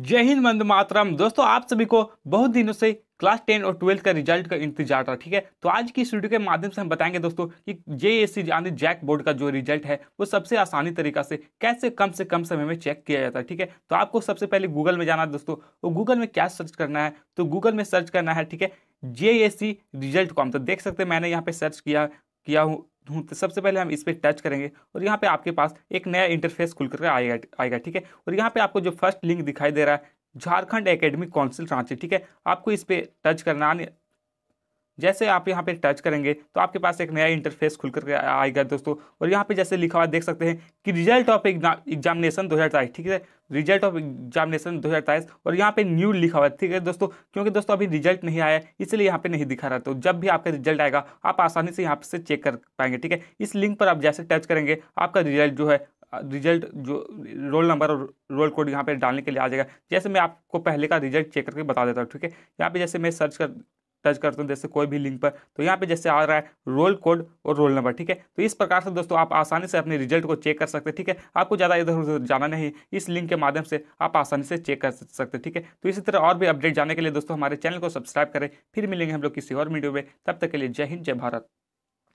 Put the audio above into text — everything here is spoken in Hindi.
जय हिंद मंद मातरम दोस्तों आप सभी को बहुत दिनों से क्लास टेन और ट्वेल्थ का रिजल्ट का इंतजार था ठीक है तो आज की इस वीडियो के माध्यम से हम बताएंगे दोस्तों कि जे एस सी यानी जैक बोर्ड का जो रिजल्ट है वो सबसे आसानी तरीका से कैसे कम से कम समय में चेक किया जाता है ठीक है तो आपको सबसे पहले गूगल में जाना है दोस्तों वो तो गूगल में क्या सर्च करना है तो गूगल में सर्च करना है ठीक है जे सी रिजल्ट कॉम तो देख सकते हैं मैंने यहाँ पर सर्च किया किया हूँ तो सबसे पहले हम इस पर टच करेंगे और यहाँ पे आपके पास एक नया इंटरफेस खुल करके आएगा आएगा ठीक है और यहाँ पे आपको जो फर्स्ट लिंक दिखाई दे रहा है झारखंड एकेडमिक काउंसिल रांची ठीक है आपको इस पर टच करना जैसे आप यहाँ पे टच करेंगे तो आपके पास एक नया इंटरफेस खुल करके आएगा दोस्तों और यहाँ पे जैसे लिखा हुआ देख सकते हैं कि रिजल्ट ऑफ एग्जामिनेशन दो ठीक है रिजल्ट ऑफ एग्जामिनेशन दो और यहाँ पे न्यू लिखा हुआ है ठीक है दोस्तों क्योंकि दोस्तों अभी रिजल्ट नहीं आया इसलिए यहाँ पे नहीं दिखा रहा तो जब भी आपका रिजल्ट आएगा आप आसानी से यहाँ से चेक कर पाएंगे ठीक है इस लिंक पर आप जैसे टच करेंगे आपका रिजल्ट जो है रिजल्ट जो रोल नंबर और रोल कोड यहाँ पे डालने के लिए आ जाएगा जैसे मैं आपको पहले का रिजल्ट चेक करके बता देता हूँ ठीक है यहाँ पे जैसे मैं सर्च कर टच करते हैं जैसे कोई भी लिंक पर तो यहाँ पे जैसे आ रहा है रोल कोड और रोल नंबर ठीक है तो इस प्रकार से दोस्तों आप आसानी से अपने रिजल्ट को चेक कर सकते हैं ठीक है आपको ज़्यादा इधर उधर जाना नहीं इस लिंक के माध्यम से आप आसानी से चेक कर सकते हैं ठीक है तो इसी तरह और भी अपडेट जाने के लिए दोस्तों हमारे चैनल को सब्सक्राइब करें फिर मिलेंगे हम लोग किसी और वीडियो में तब तक के लिए जय हिंद जय भारत